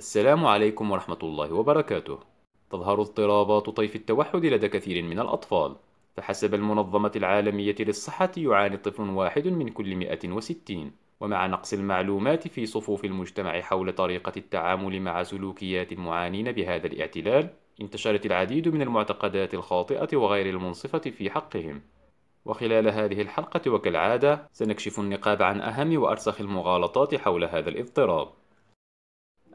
السلام عليكم ورحمة الله وبركاته. تظهر اضطرابات طيف التوحد لدى كثير من الأطفال، فحسب المنظمة العالمية للصحة يعاني طفل واحد من كل 160 ومع نقص المعلومات في صفوف المجتمع حول طريقة التعامل مع سلوكيات المعانين بهذا الاعتلال، انتشرت العديد من المعتقدات الخاطئة وغير المنصفة في حقهم. وخلال هذه الحلقة وكالعادة سنكشف النقاب عن أهم وأرسخ المغالطات حول هذا الاضطراب.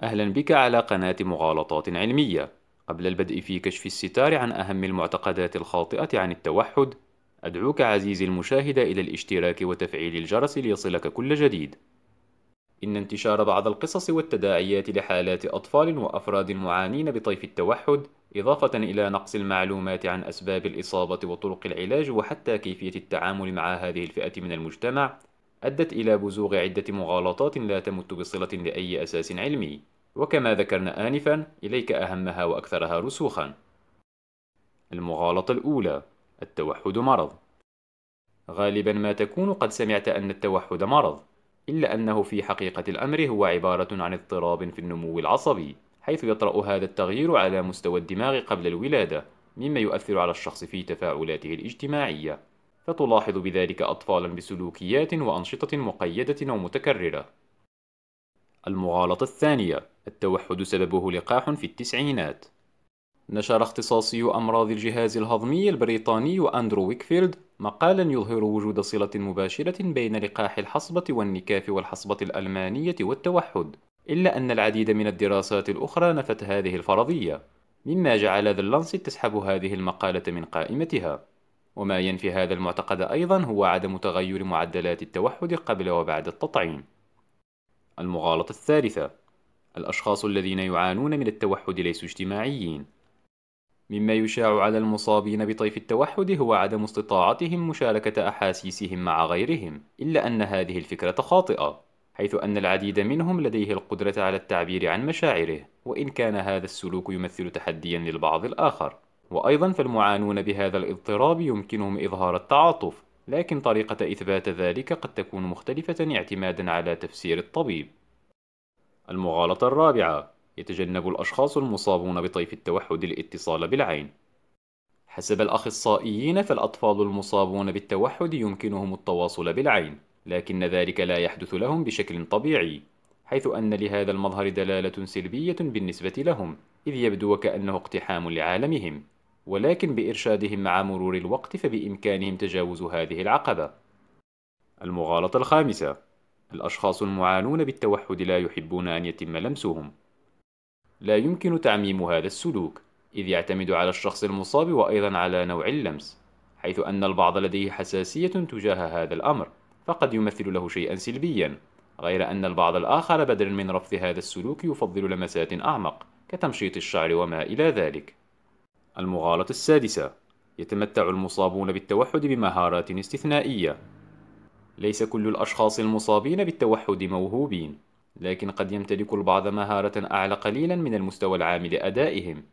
أهلا بك على قناة مغالطات علمية قبل البدء في كشف الستار عن أهم المعتقدات الخاطئة عن التوحد أدعوك عزيزي المشاهد إلى الاشتراك وتفعيل الجرس ليصلك كل جديد إن انتشار بعض القصص والتداعيات لحالات أطفال وأفراد معانين بطيف التوحد إضافة إلى نقص المعلومات عن أسباب الإصابة وطرق العلاج وحتى كيفية التعامل مع هذه الفئة من المجتمع أدت إلى بزوغ عدة مغالطات لا تمت بصلة لأي أساس علمي وكما ذكرنا آنفا إليك أهمها وأكثرها رسوخا المغالطة الأولى التوحد مرض غالبا ما تكون قد سمعت أن التوحد مرض إلا أنه في حقيقة الأمر هو عبارة عن اضطراب في النمو العصبي حيث يطرأ هذا التغيير على مستوى الدماغ قبل الولادة مما يؤثر على الشخص في تفاعلاته الاجتماعية فتلاحظ بذلك أطفالا بسلوكيات وأنشطة مقيدة ومتكررة المغالطة الثانية التوحد سببه لقاح في التسعينات نشر اختصاصي أمراض الجهاز الهضمي البريطاني أندرو ويكفيلد مقالا يظهر وجود صلة مباشرة بين لقاح الحصبة والنكاف والحصبة الألمانية والتوحد إلا أن العديد من الدراسات الأخرى نفت هذه الفرضية مما جعل ذا اللانسيت تسحب هذه المقالة من قائمتها وما ينفي هذا المعتقد أيضا هو عدم تغير معدلات التوحد قبل وبعد التطعيم المغالطة الثالثة الأشخاص الذين يعانون من التوحد ليسوا اجتماعيين مما يشاع على المصابين بطيف التوحد هو عدم استطاعتهم مشاركة أحاسيسهم مع غيرهم إلا أن هذه الفكرة خاطئة حيث أن العديد منهم لديه القدرة على التعبير عن مشاعره وإن كان هذا السلوك يمثل تحديا للبعض الآخر وأيضا فالمعانون بهذا الاضطراب يمكنهم إظهار التعاطف لكن طريقة إثبات ذلك قد تكون مختلفة اعتمادا على تفسير الطبيب. المغالطة الرابعة: يتجنب الأشخاص المصابون بطيف التوحد الاتصال بالعين. حسب الأخصائيين فالأطفال المصابون بالتوحد يمكنهم التواصل بالعين، لكن ذلك لا يحدث لهم بشكل طبيعي، حيث أن لهذا المظهر دلالة سلبية بالنسبة لهم، إذ يبدو وكأنه اقتحام لعالمهم. ولكن بإرشادهم مع مرور الوقت فبإمكانهم تجاوز هذه العقبة. المغالطة الخامسة: الأشخاص المعانون بالتوحد لا يحبون أن يتم لمسهم. لا يمكن تعميم هذا السلوك، إذ يعتمد على الشخص المصاب وأيضًا على نوع اللمس، حيث أن البعض لديه حساسية تجاه هذا الأمر، فقد يمثل له شيئًا سلبيًا، غير أن البعض الآخر بدلا من رفض هذا السلوك يفضل لمسات أعمق، كتمشيط الشعر وما إلى ذلك. المغالطة السادسة يتمتع المصابون بالتوحد بمهارات استثنائية ليس كل الأشخاص المصابين بالتوحد موهوبين لكن قد يمتلك البعض مهارة أعلى قليلا من المستوى العام لأدائهم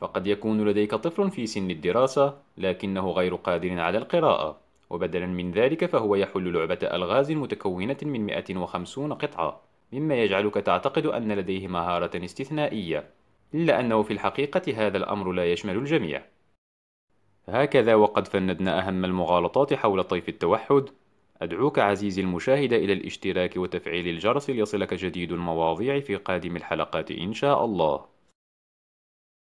فقد يكون لديك طفل في سن الدراسة لكنه غير قادر على القراءة وبدلا من ذلك فهو يحل لعبة ألغاز متكونة من 150 قطعة مما يجعلك تعتقد أن لديه مهارة استثنائية إلا أنه في الحقيقة هذا الأمر لا يشمل الجميع هكذا وقد فندنا أهم المغالطات حول طيف التوحد أدعوك عزيزي المشاهد إلى الاشتراك وتفعيل الجرس ليصلك جديد المواضيع في قادم الحلقات إن شاء الله